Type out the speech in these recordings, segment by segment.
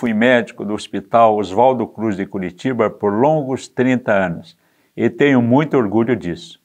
fui médico do Hospital Oswaldo Cruz de Curitiba por longos 30 anos e tenho muito orgulho disso.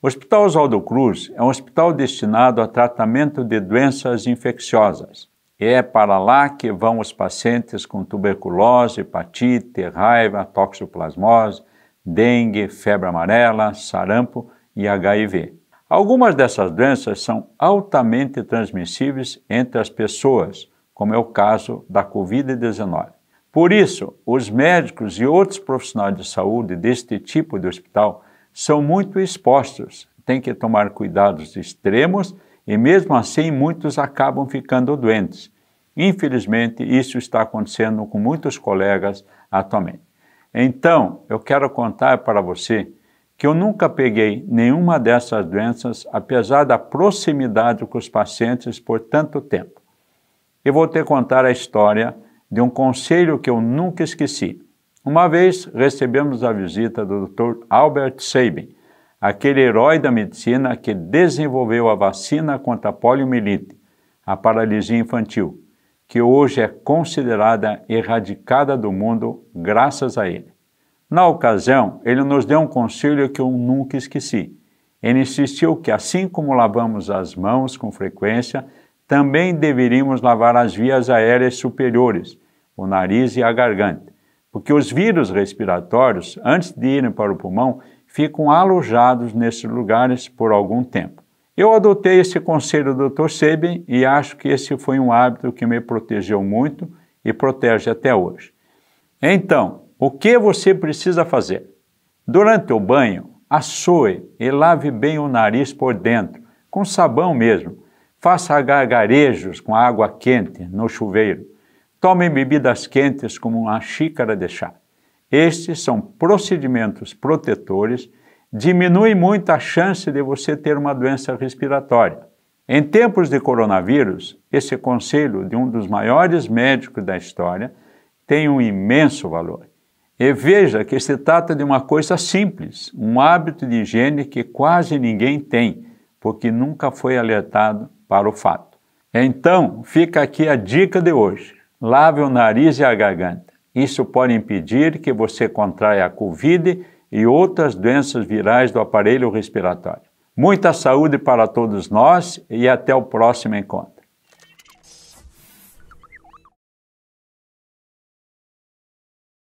O Hospital Oswaldo Cruz é um hospital destinado a tratamento de doenças infecciosas. É para lá que vão os pacientes com tuberculose, hepatite, raiva, toxoplasmose, dengue, febre amarela, sarampo e HIV. Algumas dessas doenças são altamente transmissíveis entre as pessoas como é o caso da Covid-19. Por isso, os médicos e outros profissionais de saúde deste tipo de hospital são muito expostos, têm que tomar cuidados extremos e, mesmo assim, muitos acabam ficando doentes. Infelizmente, isso está acontecendo com muitos colegas atualmente. Então, eu quero contar para você que eu nunca peguei nenhuma dessas doenças, apesar da proximidade com os pacientes por tanto tempo. E vou te contar a história de um conselho que eu nunca esqueci. Uma vez recebemos a visita do Dr. Albert Sabin, aquele herói da medicina que desenvolveu a vacina contra a poliomielite, a paralisia infantil, que hoje é considerada erradicada do mundo graças a ele. Na ocasião, ele nos deu um conselho que eu nunca esqueci. Ele insistiu que, assim como lavamos as mãos com frequência, também deveríamos lavar as vias aéreas superiores, o nariz e a garganta, porque os vírus respiratórios, antes de irem para o pulmão, ficam alojados nesses lugares por algum tempo. Eu adotei esse conselho do Dr. Seben e acho que esse foi um hábito que me protegeu muito e protege até hoje. Então, o que você precisa fazer? Durante o banho, assoe e lave bem o nariz por dentro, com sabão mesmo, Faça gargarejos com água quente no chuveiro. Tome bebidas quentes como uma xícara de chá. Estes são procedimentos protetores, diminui muito a chance de você ter uma doença respiratória. Em tempos de coronavírus, esse conselho de um dos maiores médicos da história tem um imenso valor. E veja que se trata de uma coisa simples, um hábito de higiene que quase ninguém tem, porque nunca foi alertado para o fato. Então, fica aqui a dica de hoje. Lave o nariz e a garganta. Isso pode impedir que você contraia a Covid e outras doenças virais do aparelho respiratório. Muita saúde para todos nós e até o próximo encontro.